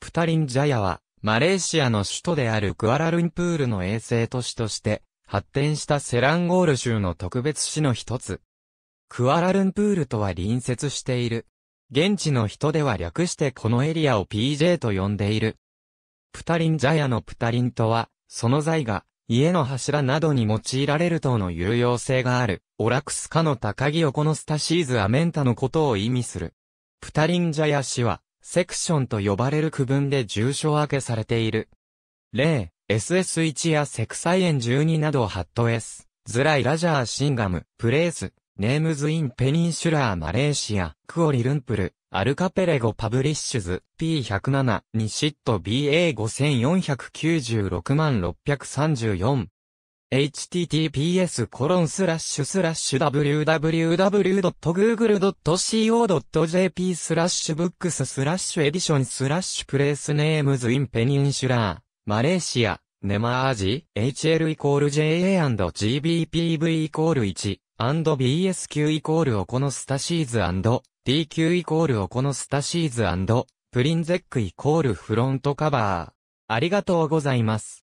プタリンジャヤは、マレーシアの首都であるクアラルンプールの衛星都市として、発展したセランゴール州の特別市の一つ。クアラルンプールとは隣接している。現地の人では略してこのエリアを PJ と呼んでいる。プタリンジャヤのプタリンとは、その材が、家の柱などに用いられる等の有用性がある、オラクスカの高木横のスタシーズアメンタのことを意味する。プタリンジャヤ氏は、セクションと呼ばれる区分で重症分けされている。例、SS1 やセクサイエン12などハット S、ズライラジャーシンガム、プレイス、ネームズインペニンシュラーマレーシア、クオリルンプル、アルカペレゴパブリッシュズ、P107、ニシット BA5496 万634、https コロンスラッシュスラッシュ www.google.co.jp スラッシュブックススラッシュエディションスラッシュプレイスネームズインペニンシュラー、マレーシア、ネマージ、HL イコール JA&GBPV イコール1、BSQ イコールオコノスタシーズ a d q イコールオコノスタシーズプリンゼックイコールフロントカバー。ありがとうございます。